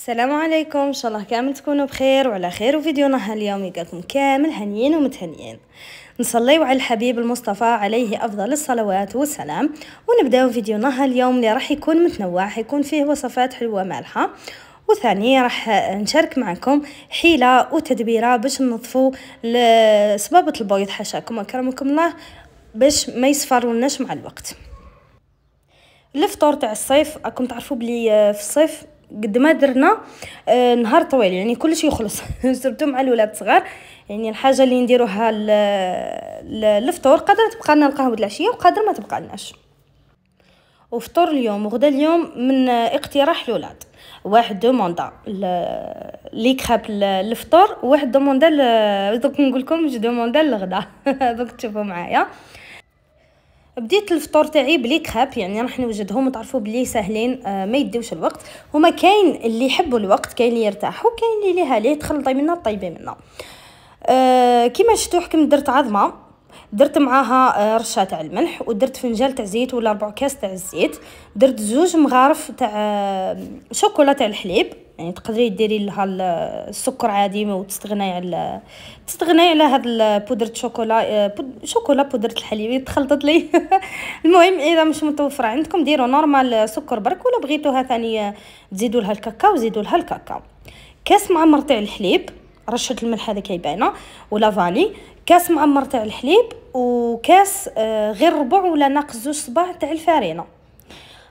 السلام عليكم ان شاء الله كامل تكونوا بخير وعلى خير وفيديونا اليوم يلقاكم كامل هنيين ومتهنيين نصليو على الحبيب المصطفى عليه افضل الصلوات والسلام ونبداو فيديونا اليوم اللي راح يكون متنوع حيكون فيه وصفات حلوه مالحه وثاني راح نشارك معكم حيله وتدبيره باش ننظفوا لسبابه البيض حشاكم وكرمكم الله باش ما يصفرولناش مع الوقت الفطور تاع الصيف راكم تعرفوا بلي في الصيف قد ما درنا آه، نهار طويل يعني كلشي يخلص سرتو مع الولاد الصغار يعني الحاجه اللي نديروها للفطور قادره تبقى لنا القهوه العشيه وقادرة ما تبقى لناش وفطور اليوم وغدا اليوم من اقتراح الولاد واحد دوموندا لي كراب الفطور وواحد دوموندا دوك نقول لكم جوج دوموندا الغدا دوك تشوفوا معايا بديت الفطور تاعي بلي كراب يعني راح نوجدهم وتعرفوا بلي ساهلين آه ما يديوش الوقت هما كاين اللي يحبوا الوقت كاين اللي يرتاحوا كاين اللي ليها ليه تخلطي منها طيبي منها آه كيما شفتوا حكم درت عظمه درت معاها آه، رشه تاع الملح ودرت فنجال تاع زيت ولا ربع كاس تاع الزيت درت زوج مغارف تاع آه، شوكولا تاع الحليب يعني تقدري ديري لها آه، السكر عادي وتستغناي على تستغناي على هاد بودره شوكولا شوكولا بودره الحليب تخلطت لي المهم اذا مش متوفره عندكم ديروا نورمال سكر برك ولا بغيتوها ثاني تزيدوا لها الكاكاو زيدوا لها الكاكاو كاس معمر تاع الحليب رشه الملح هذا كيبانه ولا فاني كاس معمر تاع الحليب وكاس آه، غير ربع ولا ناقص زوج صباع تاع الفارينه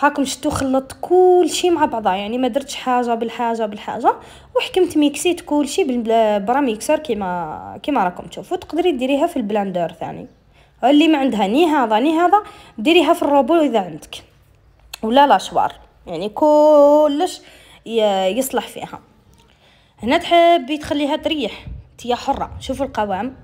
هاكم شتو خلطت كل شيء مع بعضها يعني ما درتش حاجه بالحاجه بالحاجه وحكمت ميكسيت كل شيء برا ميكسر كيما كيما راكم تشوفوا تقدري ديريها في البلاندر ثاني اللي ما عندها ني هذا ني هذا ديريها في الروبو اذا عندك ولا لاشوار يعني كلش يصلح فيها هنا تحبي تخليها تريح تيا حره شوفوا القوام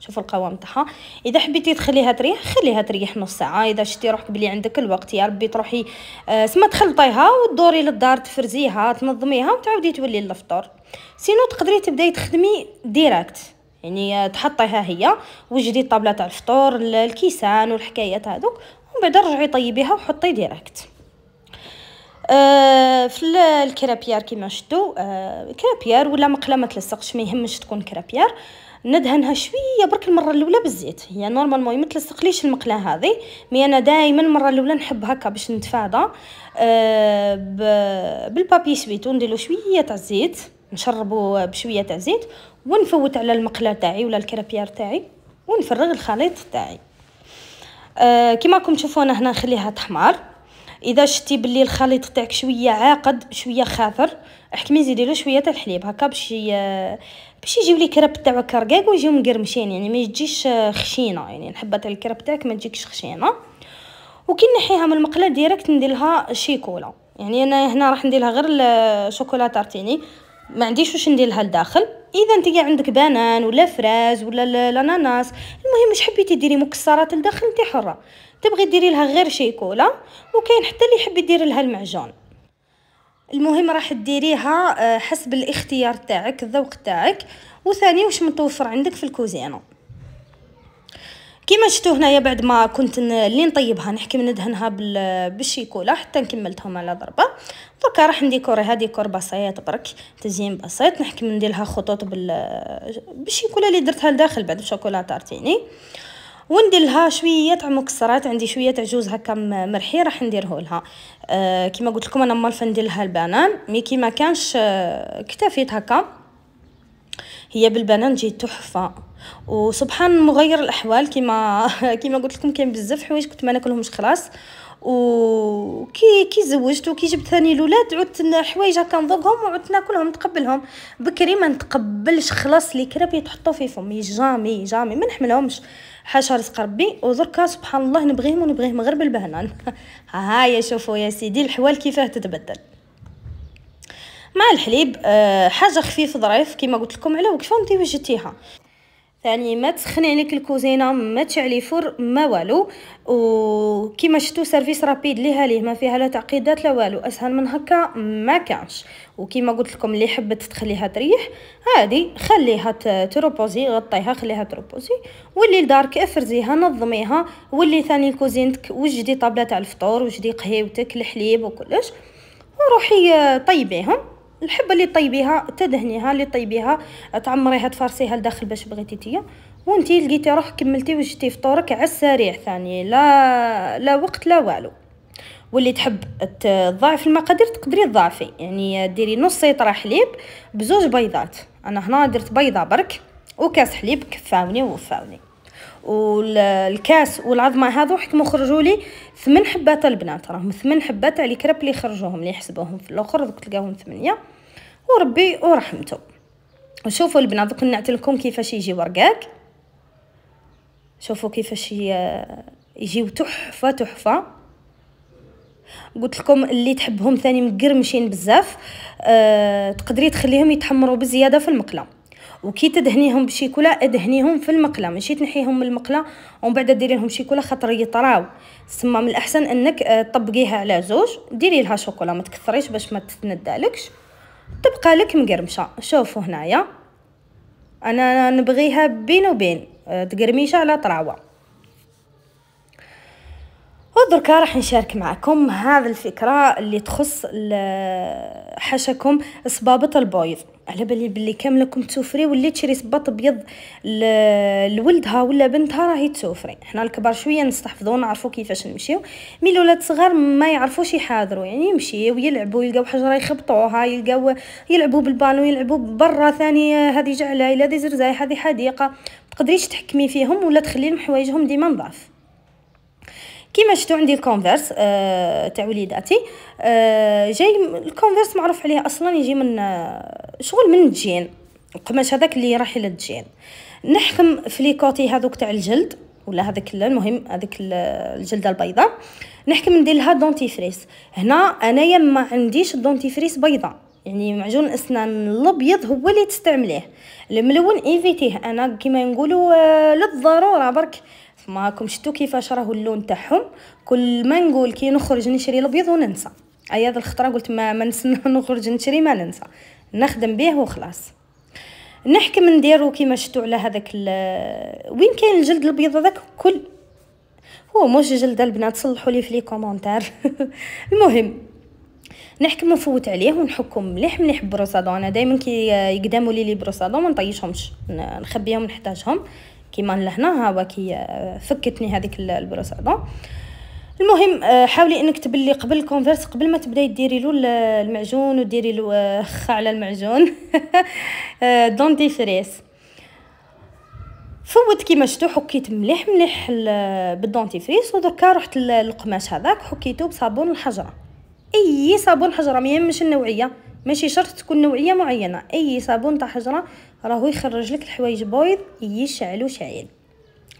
شوفوا القوام تاعها اذا حبيتي تخليها تريح خليها تريح نص ساعه اذا شتي روحك بلي عندك الوقت يا ربي تروحي آه سما تخلطيها وتدوري للدار تفرزيها تنظميها وتعاودي تولي للفطور سينو تقدري تبداي تخدمي ديريكت يعني آه، تحطيها هي وجدي الطابله تاع الفطور الكيسان والحكايات هذوك ومن بعد رجعي طيبيها وحطي ديريكت آه، في الكرابيار كيما شتو آه، كرابيار ولا مقله ما تلصقش ما يهمش تكون كرابيار ندهنها شويه برك المره الاولى بالزيت هي نورمالمون ما تلصقليش المقله هذه مي انا دائما المره الاولى نحب هكا باش نتفادى آه، بالبابي سويت نديرو شويه تاع الزيت نشربو بشويه تاع الزيت ونفوت على المقله تاعي ولا الكرابيار تاعي ونفرغ الخليط تاعي كيما راكم تشوفوا انا هنا نخليها تحمر اذا شتي بلي الخليط تاعك شويه عاقد شويه خافر احكمي زيدي له شويه تاع الحليب هكا باش باش يجيو لي كرب تاعو كركاك ويجيو مقرمشين يعني ما يجيش خشينه يعني الحبه تاع الكرب تاعك ما تجيكش خشينه وكي نحيها من المقله ديريكت ندير لها شيكولا يعني انا هنا راح ندير لها غير الشوكولا تارتيني ما عنديش واش ندير لها لداخل اذا انت عندك بنان ولا فراز ولا الاناناس المهم واش حبيتي ديري مكسرات لداخل انت حره تبغي ديري لها غير شيكولا وكاين حتى اللي يحب يدير لها المعجون المهم راح ديريها آه، حسب الاختيار تاعك الذوق تاعك وثاني واش متوفر عندك في الكوزينه كيما شفتوا هنايا بعد ما كنت اللي نطيبها نحكي ندهنها بالشيكولا حتى نكملتهم على ضربه دوكا راح نديكوريها ديكور بسيط برك تزيين بسيط نحكي نديرلها خطوط بالشيكولا اللي درتها لداخل بعد بشوكولا تارتيني وندير لها شويه تاع مكسرات عندي شويه تاع جوز هكا مرحي راح نديره لها آه كيما قلت لكم انا مالفه ندير لها البنان مي كي كانش آه، كتافيت هكا هي بالبنان جي تحفه وسبحان مغير الاحوال كما كما قلت لكم كاين بزاف حوايج كنت ما ناكلهمش خلاص وكي كي زوجت وكي جبت ثاني الاولاد عدت حوايج هكا نذوقهم وعدت ناكلهم نتقبلهم بكري ما نتقبلش خلاص لي كراب يتحطوا في فمي جامي جامي ما نحملهمش حاشا رزق ربي ودركا سبحان الله نبغيهم ونبغيهم غير بالبهنان ها هيا شوفوا يا سيدي الحوال كيفاه تتبدل مع الحليب آه حاجه خفيف ظريف كما قلت لكم على وقفه نتي وجدتيها ثاني ما تسخني عليك الكوزينه ما تشعلي فر ما والو وكيما شفتوا سيرفيس رابيد ليها ليه ما فيها لا تعقيدات لا والو اسهل من هكا ما كانش وكيما قلت لكم اللي حبت تخليها تريح عادي خليها تروبوزي غطيها خليها تروبوزي واللي لدارك افرزيها نظميها واللي ثاني لكوزينتك وجدي طابله تاع الفطور وجدي قهيوتك الحليب وكلش وروحي آه، طيبيهم الحبه اللي طيبيها تدهنيها اللي طيبيها تعمريها تفرسيها لداخل باش بغيتي تيا وانتي لقيتي روحك كملتي وجدتي فطورك على السريع ثاني لا لا وقت لا والو واللي تحب تضاعف المقادير تقدري تضاعفي يعني ديري نص سيطره حليب بزوج بيضات انا هنا درت بيضه برك وكاس حليب كفاوني ووفاوني والكاس والعظمه هذو حكموا خرجوا لي ثمن حبات البنات راهم ثمن حبات على الكرب اللي خرجوهم اللي يحسبوهم في الاخر دوك تلقاهم ثمانيه وربي ورحمته وشوفوا البنات دوك نعت لكم كيفاش يجي ورقاك شوفوا كيفاش يجيو تحفه تحفه قلت لكم اللي تحبهم ثاني مقرمشين بزاف أه تقدري تخليهم يتحمروا بزياده في المقله وكي تدهنيهم بشيكولا ادهنيهم في المقله ماشي تنحيهم من المقله ومن بعد ديري لهم شيكولا خاطر يطراو سما من الاحسن انك آه، طبقيها على زوج ديري لها شوكولا ما تكثريش باش ما تتندالكش تبقى لك مقرمشه شوفوا هنايا انا نبغيها بين وبين آه، تقرميشه على طراوه ودركا راح نشارك معكم هذه الفكره اللي تخص حشاكم صبابط البويض على بالي بلي كامله كم تسوفري واللي تشري صباط ابيض لولدها ولا بنتها راهي تسوفري حنا الكبار شويه نستحفظوا نعرفوا كيفاش نمشيو مي الولاد الصغار ما يعرفوش يحاضروا يعني يمشيو يلعبوا يلقاو حجره يخبطوها يلقاو يلعبوا بالبانو يلعبوا برا ثاني هذه جعله الى هذه زرزاي هذه حديقه تقدريش تحكمي فيهم ولا تخلي لهم حوايجهم ديما نظاف كيما شفتوا عندي الكونفرس آه تاع وليداتي آه جاي الكونفرس معروف عليه اصلا يجي من آه، شغل من الجين القماش هذاك اللي راح الى الجين نحكم في لي كوتي هذوك تاع الجلد ولا هذاك المهم هذيك الجلده البيضاء نحكم ندير لها دونتيفريس هنا انايا ما عنديش الدونتيفريس بيضاء يعني معجون الاسنان الابيض هو اللي تستعمليه الملون ايفيتيه انا كيما نقولوا آه، للضروره برك ما شتو كيفاش راهو اللون تاعهم كل ما نقول كي نخرج نشري الابيض وننسى اي هذه الخطره قلت ما ما نسنى نخرج نشري ما ننسى نخدم به وخلاص نحكم نديرو كيما شتو على هذاك وين كاين الجلد الابيض هذاك كل هو موش جلد البنات صلحوا لي في لي كومونتير المهم نحكم نفوت عليه ونحكم مليح مليح بروسادون انا دائما كي يقدموا لي لي بروسادون ما نطيشهمش نخبيهم نحتاجهم كيما لهنا ها هو كي آه، فكتني هذيك البروس هذا المهم آه، حاولي انك تبلي قبل الكونفرس قبل ما تبداي ديري له المعجون وديري له خ آه، على المعجون دونتي فريس فوت كيما شتو حكيت مليح مليح بالدونتيفريس ودركا رحت للقماش هذاك حكيته بصابون الحجره اي صابون حجره ما النوعيه ماشي شرط تكون نوعيه معينه اي صابون تاع حجره راهو يخرج لك الحوايج بويض يشعلو شعيل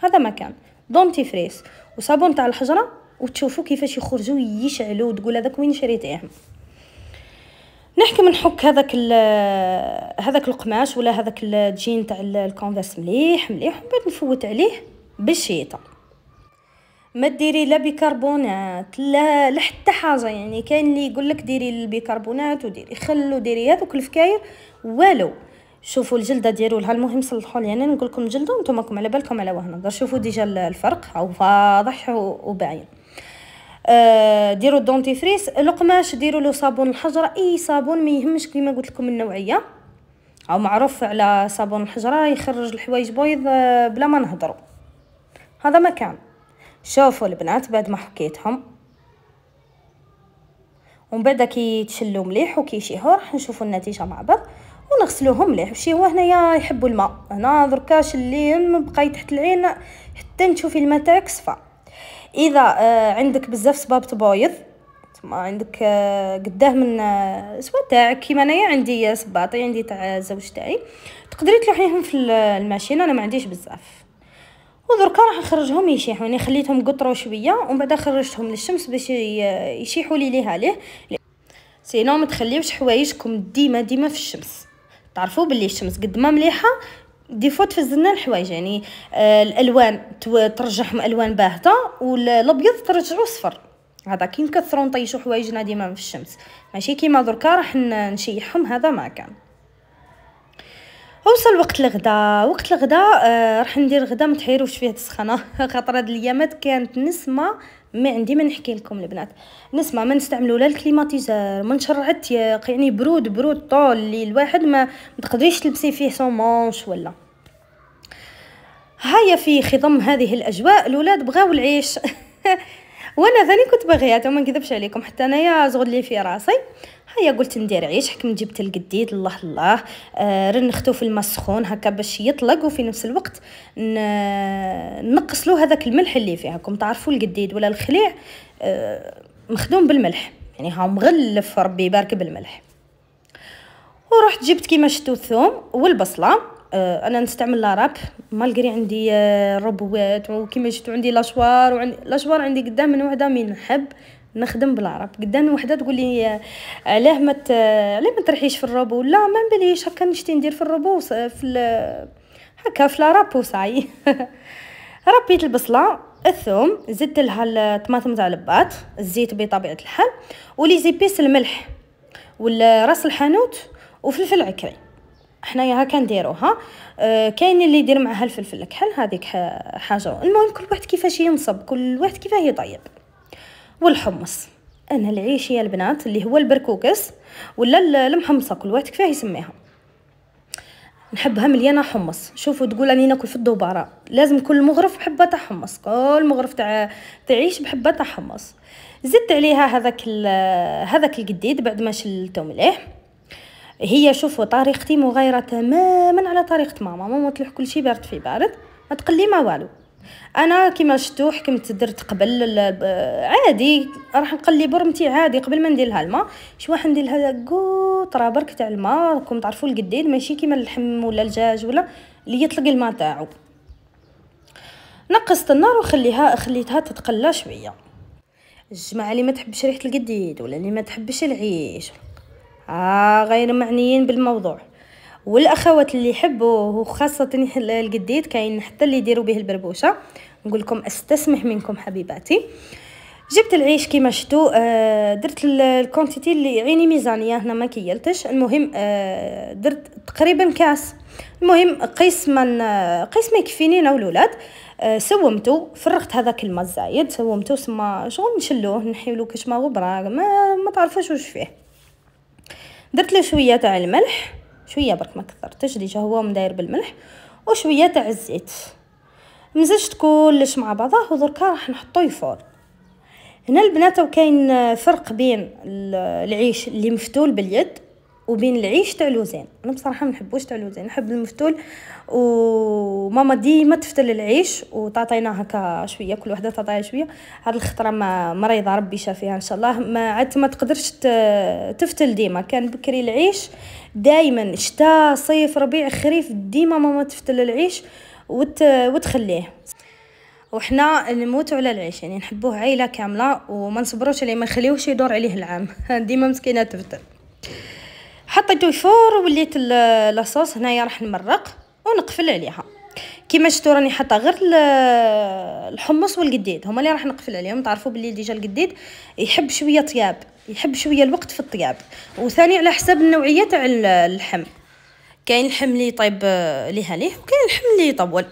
هذا ما كان دونتيفريس وصابون تاع الحجره وتشوفوا كيفاش يخرجوا يشعلوا وتقول هذاك وين شريتيه نحكم نحك هذاك هذاك القماش ولا هذاك الجين تاع الكونفرس مليح مليح ومن بعد نفوت عليه بالشيطه ما ديري لا بيكربونات لا لا حتى حاجه يعني كاين اللي يقول لك ديري البيكربونات وديري خل وديري هذوك الفكاير والو شوفوا الجلده ديروا لها المهم صلحوا لي يعني انا نقول لكم جلده وانتم راكم على بالكم على وهنا درك شوفوا ديجا الفرق او واضح وباين آه ديروا الدونتيفريس القماش ديروا له صابون الحجره اي صابون ما يهمش كيما قلت لكم النوعيه او معروف على صابون الحجره يخرج الحوايج بيض آه، بلا ما نهضروا هذا مكان شوفوا البنات بعد ما حكيتهم ومن بعد كيتشلوا مليح وكيشيهو راح نشوفوا النتيجه مع بعض ونغسلوهم مليح شي هو هنايا يحبوا الماء هنا دركا شليهم بقاي تحت العين حتى تشوفي الماء تاعك صفى اذا آه، عندك بزاف صباب تبويض ما عندك آه، قداه من سوا آه، تاعك كيما انايا عندي صباطي عندي تاع زوج تاعي تقدري تلوحيهم في الماشينه انا ما عنديش بزاف ودركا راح نخرجهم يشيحوا يعني خليتهم قطروا شويه ومن بعد خرجتهم للشمس باش يشيحوا لي ليها ليه سينو ما تخليوش حوايجكم ديما ديما في الشمس تعرفوا باللي الشمس قد ما مليحه دي تفزلنا الحوايج يعني آه الالوان ترجعهم الوان باهته والابيض ترجعوا صفر هذا كي نكثروا نطيشوا حوايجنا ديما في الشمس ماشي كيما دركا راح نشيحهم هذا ما كان وصل وقت الغدا وقت الغدا آه راح ندير غدا ما تحيروش فيه السخنه خاطر هاد الايامات كانت نسمه ما عندي ما نحكي لكم البنات نسمه ما نستعملوا لا الكليماتيزر ما نشرعت يعني برود برود طول اللي الواحد ما تقدريش تلبسي فيه سون مونش ولا هيا في خضم هذه الاجواء الاولاد بغاو العيش وانا ثاني كنت باغياتهم ما نكذبش عليكم حتى انايا زغد لي في راسي هيا قلت ندير عيش حكم جبت القديد الله الله آه رنختو في الماء السخون هكا باش يطلق وفي نفس الوقت نقصلو هذاك الملح اللي فيه هاكم تعرفوا القديد ولا الخليع آه مخدوم بالملح يعني هاو مغلف ربي يبارك بالملح ورحت جبت كيما شتو الثوم والبصله آه، انا نستعمل لاراب مالغري عندي الربوات آه، وكيما شفتوا عندي لاشوار وعندي لاشوار عندي قدام من وحده من نحب نخدم بالعرب قدام وحده تقول لي علاه ما علاه ما ترحيش في الروبو لا ما نبليش هكا نشتي ندير في الروبو في ال... هكا في العرب وصاي ربيت البصله الثوم زدت لها الطماطم تاع الباط الزيت بطبيعه الحال ولي زيبيس الملح والراس الحانوت وفلفل عكري حنايا هكا نديروها أه كاين اللي يدير معها الفلفل الكحل هذيك حاجه المهم كل واحد كيفاش ينصب كل واحد كيفاه يطيب والحمص انا العيش يا البنات اللي هو البركوكس ولا المحمصه كل واحد كفاه يسميها نحبها مليانه حمص شوفوا تقول راني ناكل في الدوباره لازم كل مغرف بحبه تاع حمص كل مغرف تاع تعيش بحبه تاع حمص زدت عليها هذاك هذاك القديد بعد ما شلته مليح هي شوفوا طريقتي مغايره تماما على طريقه ماما ماما تلوح كل شيء بارد في بارد ما تقلي ما والو انا كما شفتو حكمت درت قبل آه، عادي راح نقلي برمتي عادي قبل ما ندير لها الماء شو واحد ندير لها قطره برك تاع الماء راكم تعرفوا القديد ماشي كيما اللحم ولا الدجاج ولا اللي يطلق الماء تاعو نقصت النار وخليها خليتها تتقلى شويه الجماعه اللي ما تحبش ريحه القديد ولا اللي ما تحبش العيش آه غير معنيين بالموضوع والاخوات اللي يحبوا وخاصه القديد كاين حتى اللي يديروا به البربوشه نقول لكم استسمح منكم حبيباتي جبت العيش كيما شتو آه، درت الكونتيتي اللي عيني ميزانيه هنا ما كيلتش المهم آه، درت تقريبا كاس المهم قيس من قيس ما يكفيني انا والولاد آه سومتو فرغت هذاك الماء الزايد سومتو سما شغل نشلوه نحيلو كاش ما غبره ما ما تعرفوش واش فيه درت له شويه تاع الملح شويه برك ما كثرتش ديجا هو مداير بالملح وشويه تاع الزيت مزجت كلش مع بعضه ودركا راح نحطو يفور هنا البنات وكاين فرق بين العيش اللي مفتول باليد وبين العيش تاع لوزين انا بصراحه ما نحبوش تاع لوزين نحب المفتول وماما ديما تفتل العيش وتعطينا هكا شويه كل وحده تعطيها شويه هاد الخطره ما مريضه ربي شافيها ان شاء الله ما عاد ما تقدرش تفتل ديما كان بكري العيش دائما شتاء صيف ربيع خريف ديما ماما تفتل العيش وت... وتخليه وحنا نموت على العيش يعني نحبوه عائله كامله وما نصبروش عليه ما نخليوش يدور عليه العام ديما مسكينه تفتل حطيته يفور وليت لاصوص هنايا راح نمرق ونقفل عليها كيما شفتوا راني حاطه غير الحمص والقديد هما اللي راح نقفل عليهم تعرفوا بلي ديجا القديد يحب شويه طياب يحب شويه الوقت في الطياب وثاني على حسب النوعيه تاع اللحم كاين اللحم اللي يطيب ليها ليه وكاين اللحم اللي يطول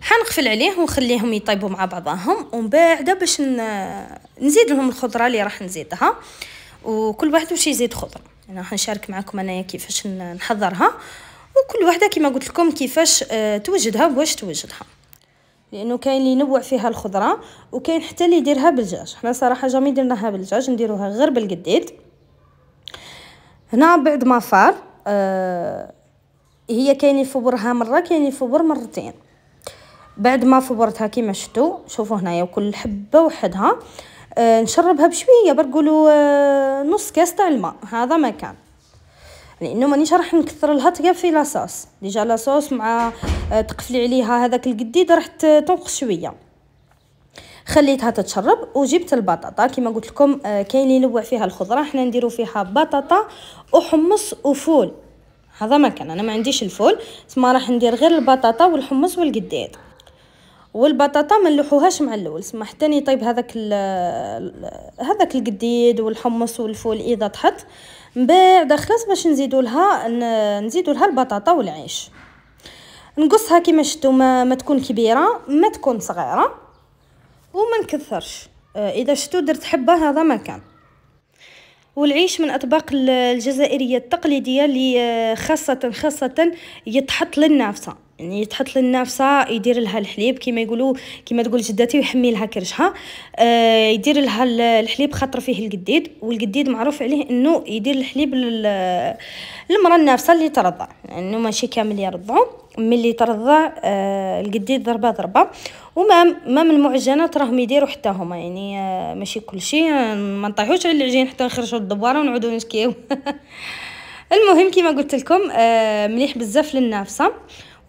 حنقفل عليه ونخليهم يطيبوا مع بعضهم ومن بعد باش نزيد لهم الخضره اللي راح نزيدها وكل واحد واش يزيد خضره انا راح نشارك معكم انايا كيفاش نحضرها وكل وحده كما قلت لكم كيفاش آه، توجدها واش توجدها لانه كاين اللي ينوع فيها الخضره وكاين حتى اللي يديرها بالدجاج حنا صراحه جامي درناها بالدجاج نديروها غير بالقديد هنا بعد ما فار آه، هي كاين يفبرها مره كاين يفبر مرتين بعد ما فبرتها كيما شفتوا شوفوا هنايا وكل حبه وحدها آه آه، نشربها بشويه برقولوا آه، نص كاس تاع الماء هذا ما كان لانه مانيش راح نكثر لها تاع في لاصوص ديجا لاصوص مع آه، تقفلي عليها هذاك القديد راح تنقص شويه خليتها تتشرب وجبت البطاطا كما قلت لكم كاين اللي ينوع فيها الخضره حنا نديرو فيها بطاطا وحمص وفول هذا ما كان انا ما عنديش الفول تما راح ندير غير البطاطا والحمص والقديد والبطاطا ما نلوحوهاش مع الاول سما حتى طيب هذاك هذاك القديد والحمص والفول اذا طحت من بعد خلاص باش نزيدوا لها نزيدوا لها البطاطا والعيش نقصها كما شفتوا ما, ما تكون كبيره ما تكون صغيره وما نكثرش آه، اذا شفتوا درت حبه هذا ما كان والعيش من اطباق الجزائريه التقليديه اللي آه، خاصه خاصه يتحط للنافسه يعني تحط للنافسه يدير لها الحليب كما يقولوا كما تقول جداتي ويحمي لها كرشها آه يدير لها الحليب خاطر فيه القديد والقديد معروف عليه انه يدير الحليب للمراه النافسه اللي ترضع لانه يعني ماشي كامل يرضعوا ملي ترضع آه القديد ضربه ضربه وما ما من المعجنات راهم يديروا حتى هما يعني آه ماشي كلشي آه، ما نطيحوش على العجين حتى نخرجوا الدباره ونعودوا نشكيو المهم كما قلت لكم آه مليح بزاف للنافسه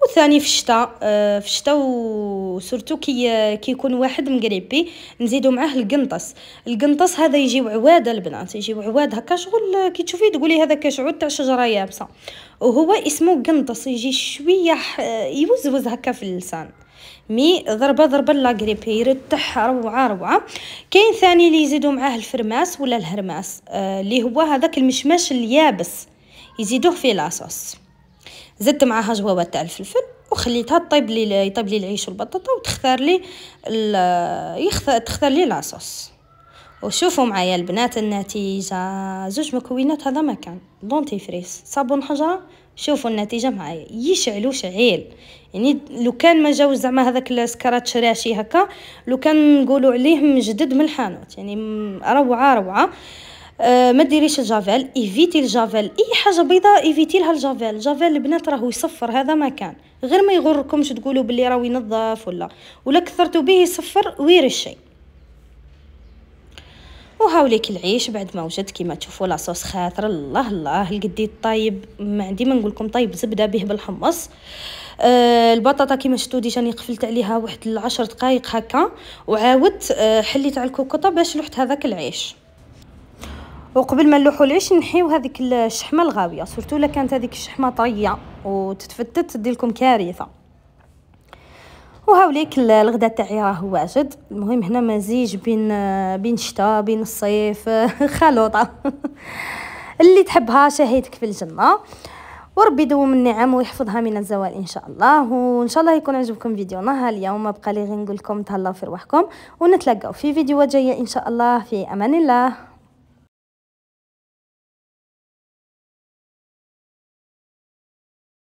والثاني في الشتاء آه، في الشتاء وسورتو كي كيكون واحد مقريبي نزيدو معاه القنطس القنطس هذا يجيو عواد البنات يجيو عواد هكا شغل آه، كي تشوفي تقولي هذا كشعود تاع شجره يابسه وهو اسمه قنطس يجي شويه يوزوز هكا في اللسان مي ضربه ضربه لا غريبي يرتح روعه روعه كاين ثاني اللي يزيدو معاه الفرماس ولا الهرماس آه، اللي آه هو هذاك المشماش اليابس يزيدوه في لاصوص زدت معاها جوابه تاع الفلفل وخليتها طيب لي يطيب لي العيش والبطاطا وتختار لي يختار تختار لي لاصوص وشوفوا معايا البنات النتيجه زوج مكونات هذا ما كان دونتيفريس صابون حجره شوفوا النتيجه معايا يشعلوا شعيل يعني لو كان ما جاوز زعما هذاك السكراتش راشي هكا لو كان نقولوا عليه مجدد من الحانوت يعني روعه روعه آه، ما ديريش الجافيل ايفيتي الجافيل اي حاجه بيضاء ايفيتي لها الجافيل الجافيل البنات راهو يصفر هذا ما كان غير ما يغركمش تقولوا بلي راهو ينظف ولا ولا كثرتوا به يصفر وير الشيء وهاوليك العيش بعد ما وجدت كيما تشوفوا لاصوص خاطر الله الله القدي طايب ما عندي ما نقول لكم طايب زبده به بالحمص آه البطاطا كيما شفتوا ديجا قفلت عليها واحد العشر دقائق هكا وعاودت آه حليت على الكوكوطه باش لحت هذاك العيش وقبل ما نلوحوا العيش نحيو هذيك الشحمه الغاويه سورتو الا كانت هذيك الشحمه طريه وتتفتت تدي لكم كارثه وهاوليك الغداء تاعي راه واجد المهم هنا مزيج بين بين الشتاء بين الصيف خلوطه اللي تحبها شهيتك في الجنه وربي يدوم النعم ويحفظها من الزوال ان شاء الله وان شاء الله يكون عجبكم فيديونا اليوم بقى لي غير نقول لكم تهلاو في روحكم ونتلاقاو في فيديوهات جايه ان شاء الله في امان الله